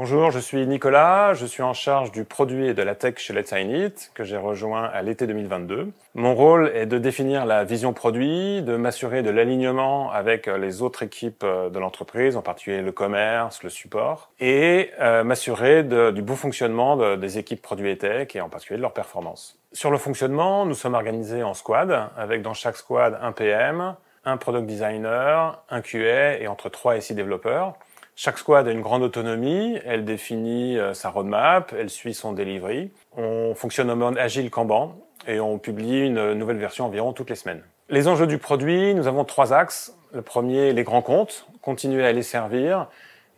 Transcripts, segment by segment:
Bonjour, je suis Nicolas, je suis en charge du produit et de la tech chez Let's Sign It, que j'ai rejoint à l'été 2022. Mon rôle est de définir la vision produit, de m'assurer de l'alignement avec euh, les autres équipes euh, de l'entreprise, en particulier le commerce, le support, et euh, m'assurer du bon fonctionnement des équipes produits et tech, et en particulier de leur performance. Sur le fonctionnement, nous sommes organisés en squad, avec dans chaque squad un PM, un product designer, un QA et entre 3 et 6 développeurs. Chaque squad a une grande autonomie, elle définit euh, sa roadmap, elle suit son delivery. On fonctionne en mode agile Kanban et on publie une euh, nouvelle version environ toutes les semaines. Les enjeux du produit, nous avons trois axes. Le premier, les grands comptes, continuer à les servir.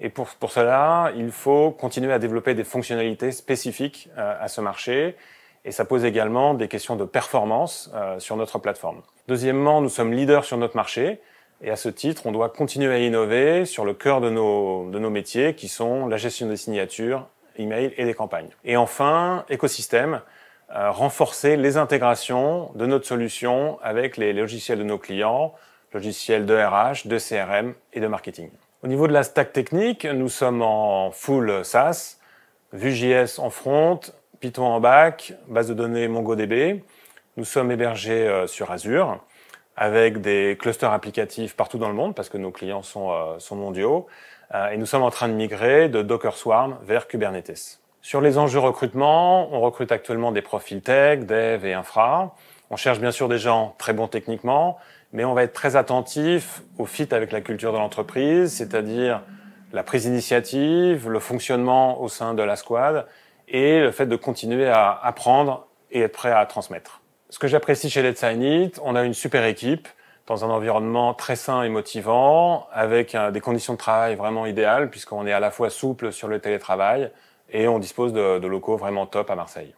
Et pour, pour cela, il faut continuer à développer des fonctionnalités spécifiques euh, à ce marché et ça pose également des questions de performance sur notre plateforme. Deuxièmement, nous sommes leaders sur notre marché. Et à ce titre, on doit continuer à innover sur le cœur de nos, métiers qui sont la gestion des signatures, email et des campagnes. Et enfin, écosystème, euh, renforcer les intégrations de notre solution avec les logiciels de nos clients, logiciels de RH, de CRM et de marketing. Au niveau de la stack technique, nous sommes en full SaaS, Vue.js en front, Python en back, base de données MongoDB. Nous sommes hébergés euh, sur Azure avec des clusters applicatifs partout dans le monde parce que nos clients sont, euh, sont mondiaux. Euh, et nous sommes en train de migrer de Docker Swarm vers Kubernetes. Sur les enjeux recrutement, on recrute actuellement des profils tech, dev et infra. On cherche bien sûr des gens très bons techniquement, mais on va être très attentif au fit avec la culture de l'entreprise, c'est-à-dire la prise d'initiative, le fonctionnement au sein de la squad et le fait de continuer à apprendre et être prêt à transmettre ce que j'apprécie chez Let's Sign It, on a une super équipe dans un environnement très sain et motivant, avec euh, des conditions de travail vraiment idéales, puisqu'on est à la fois souple sur le télétravail et on dispose de, de locaux vraiment top à Marseille.